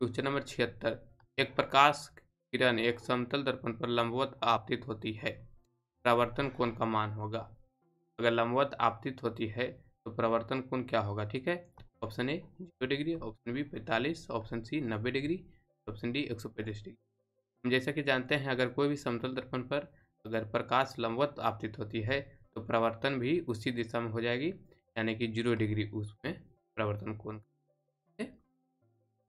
question number छिहत्तर एक प्रकाश किरण एक समतल दर्पण पर लंबवत आपतित होती है प्रवर्तन कोण का मान होगा अगर लंबवत आपतित होती है तो प्रवर्तन कोण क्या होगा ठीक है option A zero degree option B पैंतालीस ऑप्शन सी नब्बे डिग्री ऑप्शन डी एक सौ पैंतीस डिग्री हम जैसा कि जानते हैं अगर कोई भी समतल दर्पण पर अगर प्रकाश लंबवत आपतित होती है तो प्रवर्तन भी उसी दिशा में हो जाएगी यानी कि जीरो डिग्री उसमें प्रवर्तन कोण